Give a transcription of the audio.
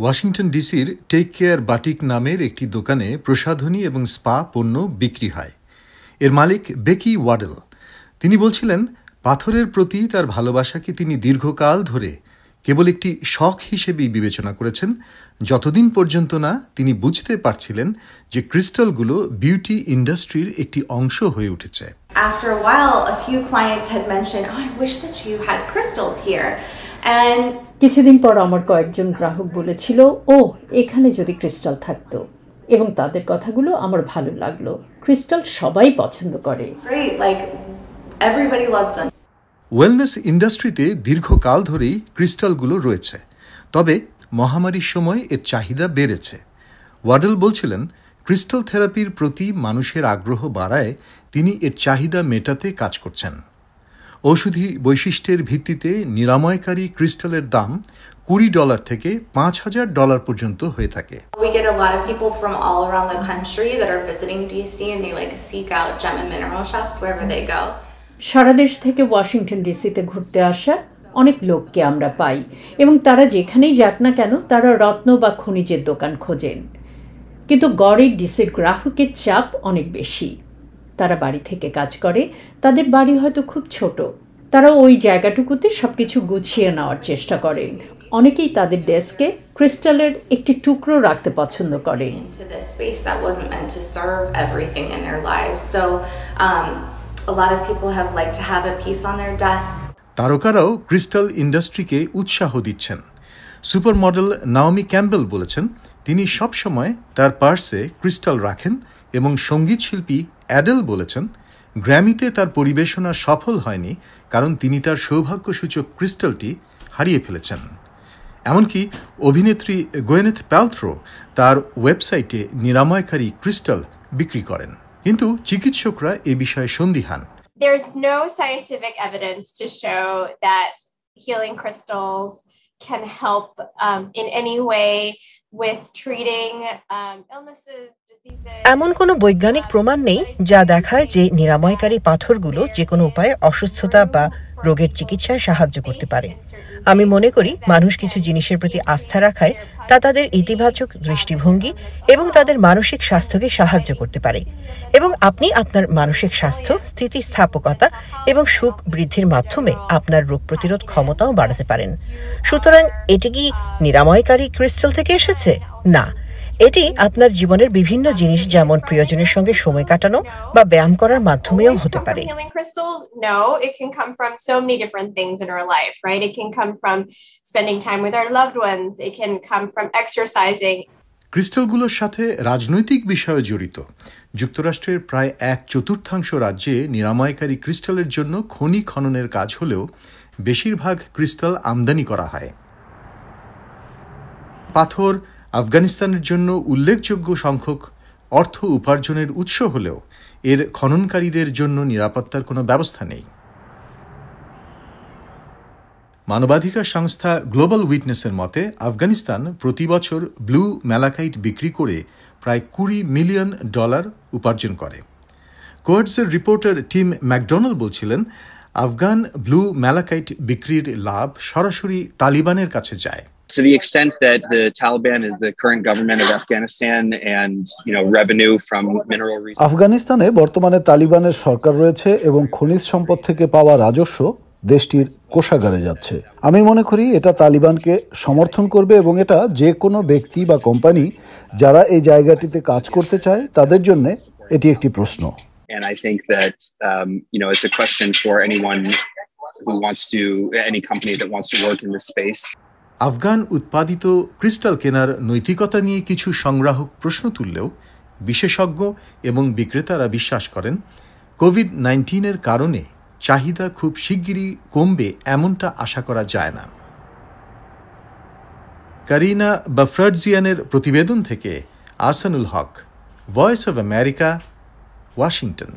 Washington ডিসির take care batik নামের একটি দোকানে প্রসাধনী এবং স্পা পণ্য বিক্রি হয় এর মালিক বেকি ওয়াডেল তিনি বলছিলেন পাথরের প্রতি তার ভালোবাসাকে তিনি দীর্ঘকাল ধরে কেবল একটি শখ হিসেবেই বিবেচনা করেছেন যতদিন পর্যন্ত না তিনি বুঝতে পারছিলেন যে ক্রিস্টালগুলো বিউটি ইন্ডাস্ট্রির একটি অংশ হয়ে উঠেছে After a while, a few clients had mentioned, oh, I wish that you had crystals here. কিছুদিন পর আমার কয়েকজন গ্রাহক বলেছিল ও এখানে যদি ক্রিস্টাল থাকতো এবং তাদের কথাগুলো আমার ভালো লাগলো ক্রিস্টাল সবাই পছন্দ করে ওয়েলনেস ইন্ডাস্ট্রিতে দীর্ঘকাল ধরেই ক্রিস্টালগুলো রয়েছে তবে মহামারীর সময় এর চাহিদা বেড়েছে ওয়াডেল বলছিলেন ক্রিস্টাল থেরাপির প্রতি মানুষের আগ্রহ বাড়ায় তিনি এর চাহিদা মেটাতে কাজ করছেন ঔষধি বৈশিষ্ট্যের ভিত্তিতে নিরাময়কারী ক্রিস্টালের দাম কুড়ি ডলার থেকে পাঁচ হাজার ডলার পর্যন্ত হয়ে থাকে সারা দেশ থেকে ওয়াশিংটন ডিসিতে ঘুরতে আসা অনেক লোককে আমরা পাই এবং তারা যেখানেই যাক না কেন তারা রত্ন বা খনিজের দোকান খোঁজেন কিন্তু গড়ে ডিসির গ্রাহকের চাপ অনেক বেশি তারা বাড়ি থেকে কাজ করে তাদের বাড়ি হয়তো খুব ছোট তারা ওই জায়গাটুকুতে সব কিছু গুছিয়ে নেওয়ার চেষ্টা করেন অনেকেই তাদের ডেস্কে ক্রিস্টালের একটি টুকরো রাখতে পছন্দ করেন um, তারকারাও ক্রিস্টাল ইন্ডাস্ট্রিকে উৎসাহ দিচ্ছেন সুপার মডেল নাওমি ক্যাম্বেল বলেছেন তিনি সবসময় তার পার্সে ক্রিস্টাল রাখেন এবং সঙ্গীত শিল্পী অ্যাডেল বলেছেন গ্র্যামিতে তার পরিবেশনা সফল হয়নি কারণ তিনি তার সৌভাগ্যসূচক ক্রিস্টালটি হারিয়ে ফেলেছেন এমনকি অভিনেত্রী গোয়েনেথ প্যালথ্রো তার ওয়েবসাইটে নিরাময়কারী ক্রিস্টাল বিক্রি করেন কিন্তু চিকিৎসকরা এ বিষয়ে সন্দিহান There's no scientific evidence to show that healing crystals can help um, in any way Um, এমন কোনো বৈজ্ঞানিক প্রমাণ নেই যা দেখায় যে নিরাময়কারী পাথরগুলো যে কোনো উপায়ে অসুস্থতা বা রোগের চিকিৎসায় সাহায্য করতে পারে আমি মনে করি মানুষ কিছু জিনিসের প্রতি আস্থা রাখায় তা তাদের ইতিবাচক দৃষ্টিভঙ্গি এবং তাদের মানসিক স্বাস্থ্যকে সাহায্য করতে পারে এবং আপনি আপনার মানসিক স্বাস্থ্য স্থিতিস্থাপকতা এবং সুখ বৃদ্ধির মাধ্যমে আপনার রোগ প্রতিরোধ ক্ষমতাও বাড়াতে পারেন সুতরাং এটি কি নিরাময়কারী ক্রিস্টাল থেকে এসেছে না এটি আপনার জীবনের বিভিন্ন জিনিস যেমন প্রিয়জনের সঙ্গে সময় কাটানো বা ব্যায়াম করার মাধ্যমেও হতে পারে ক্রিস্টালগুলোর সাথে রাজনৈতিক বিষয়ে জড়িত যুক্তরাষ্ট্রের প্রায় এক চতুর্থাংশ রাজ্যে নিরাময়কারী ক্রিস্টালের জন্য খনি খননের কাজ হলেও বেশিরভাগ ক্রিস্টাল আমদানি করা হয় পাথর আফগানিস্তানের জন্য উল্লেখযোগ্য সংখ্যক অর্থ উপার্জনের উৎস হলেও এর খননকারীদের জন্য নিরাপত্তার কোনো ব্যবস্থা নেই মানবাধিকার সংস্থা গ্লোবাল উইটনেসের মতে আফগানিস্তান প্রতি বছর ব্লু ম্যালাকাইট বিক্রি করে প্রায় কুড়ি মিলিয়ন ডলার উপার্জন করে কোয়ার্টসের রিপোর্টার টিম ম্যাকডোনাল্ড বলছিলেন আফগান ব্লু ম্যালাকাইট বিক্রির লাভ সরাসরি তালিবানের কাছে যায় to the extent that the Taliban is the current government of Afghanistan and you know revenue from mineral resources আফগানিস্তানে বর্তমানে তালিবানের সরকার রয়েছে এবং খনিজ সম্পদ থেকে পাওয়া রাজস্ব দেশটির কোষাগারে যাচ্ছে আমি মনে করি এটা তালিবানকে সমর্থন করবে এবং এটা যে কোনো ব্যক্তি বা কোম্পানি যারা এই জায়গাটিতে কাজ করতে চায় তাদের জন্য এটি একটি প্রশ্ন And I think that um, you know it's a question for anyone who wants to any company that wants to work in this space. Afghan উৎপাদিত ক্রিস্টাল কেনার নৈতিকতা নিয়ে কিছু সংগ্রাহক প্রশ্ন তুললেও বিশেষজ্ঞ এবং বিক্রেতারা বিশ্বাস করেন কোভিড নাইন্টিনের কারণে চাহিদা খুব শিগগিরই কমবে এমনটা আশা করা যায় না কারিনা বাফরাডজিয়ানের প্রতিবেদন থেকে Ahsanul Haque voice of America Washington